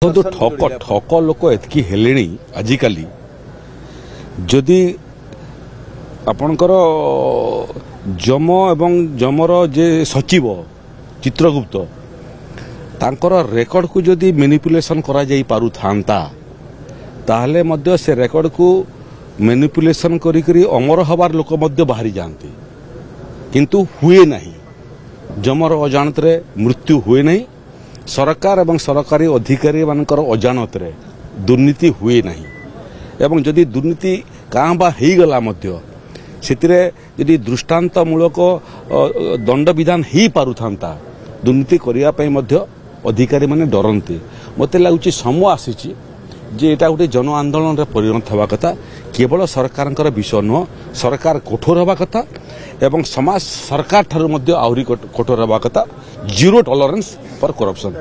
ଦେଖନ୍ତୁ ଠକ ଠକ ଲୋକ ଏତିକି ହେଲେଣି ଆଜିକାଲି ଯଦି ଆପଣଙ୍କର ଯମ ଏବଂ ଯମର ଯେ ସଚିବ ଚିତ୍ରଗୁପ୍ତ ତାଙ୍କର ରେକର୍ଡ଼କୁ ଯଦି ମେନିପୁଲେସନ୍ କରାଯାଇ ପାରୁଥାନ୍ତା ତାହେଲେ ମଧ୍ୟ ସେ ରେକର୍ଡ଼କୁ ମେନିପୁଲେସନ୍ କରିକରି ଅମର ହେବାର ଲୋକ ମଧ୍ୟ ବାହାରି ଯାଆନ୍ତି କିନ୍ତୁ ହୁଏ ନାହିଁ ଯମର ଅଜାଣତରେ ମୃତ୍ୟୁ ହୁଏ ନାହିଁ ସରକାର ଏବଂ ସରକାରୀ ଅଧିକାରୀମାନଙ୍କର ଅଜାଣତରେ ଦୁର୍ନୀତି ହୁଏ ନାହିଁ ଏବଂ ଯଦି ଦୁର୍ନୀତି କାଁ ବା ହୋଇଗଲା ମଧ୍ୟ ସେଥିରେ ଯଦି ଦୃଷ୍ଟାନ୍ତମୂଳକ ଦଣ୍ଡବିଧାନ ହୋଇପାରୁଥାନ୍ତା ଦୁର୍ନୀତି କରିବା ପାଇଁ ମଧ୍ୟ ଅଧିକାରୀମାନେ ଡରନ୍ତି ମୋତେ ଲାଗୁଛି ସମୟ ଆସିଛି ଯେ ଏଇଟା ଗୋଟିଏ ଜନ ଆନ୍ଦୋଳନରେ ପରିଣତ ହେବା କଥା କେବଳ ସରକାରଙ୍କର ବିଷୟ ନୁହଁ ସରକାର କଠୋର ହେବା କଥା ଏବଂ ସମାଜ ସରକାରଠାରୁ ମଧ୍ୟ ଆହୁରି କଠୋର ହେବା କଥା ଜିରୋ ଟଲରେନ୍ସ ଫର୍ କରପ୍ସନ୍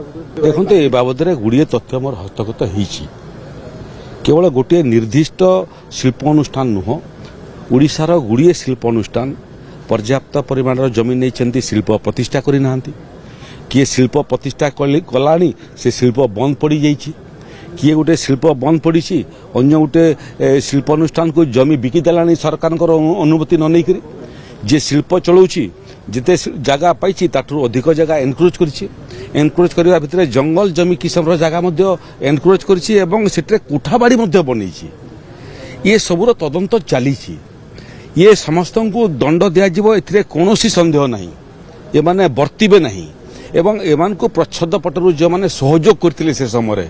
ଦେଖନ୍ତୁ ଏ ବାବଦରେ ଗୁଡ଼ିଏ ତଥ୍ୟ ମୋର ହସ୍ତଗତ ହେଇଛି କେବଳ ଗୋଟିଏ ନିର୍ଦ୍ଦିଷ୍ଟ ଅନୁଷ୍ଠାନ ନୁହଁ ଓଡ଼ିଶାର ଗୁଡ଼ିଏ ଶିଳ୍ପାନୁଷ୍ଠାନ ପର୍ଯ୍ୟାପ୍ତ ପରିମାଣର ଜମି ନେଇଛନ୍ତି ଶିଳ୍ପ ପ୍ରତିଷ୍ଠା କରିନାହାନ୍ତି କିଏ ଶିଳ୍ପ ପ୍ରତିଷ୍ଠା କଲାଣି ସେ ଶିଳ୍ପ ବନ୍ଦ ପଡ଼ିଯାଇଛି କିଏ ଗୋଟେ ଶିଳ୍ପ ବନ୍ଦ ପଡ଼ିଛି ଅନ୍ୟ ଗୋଟେ ଶିଳ୍ପାନୁଷ୍ଠାନକୁ ଜମି ବିକିଦେଲାଣି ସରକାରଙ୍କର ଅନୁମତି ନ ନେଇକରି যে শিল্প চলাউছি যেতে জায়গা পাইছি তার অধিক জায়গা এনকরেজ করেছি এনকরেজ করা ভিতরে জঙ্গল জমি কিসমর জায়গা মধ্যে এনকরেজ করেছি এবং সেটারে কোঠাবাড়ি মধ্যে ইয়ে সবুর তদন্ত চালিছি ইয়ে সমস্ত দণ্ড দিয়াযিব এতে কোণী সন্দেহ না এমানে বর্তিবে না এবং এমানকু প্রচ্ছদ পটর যে সহযোগ করলে সে সময়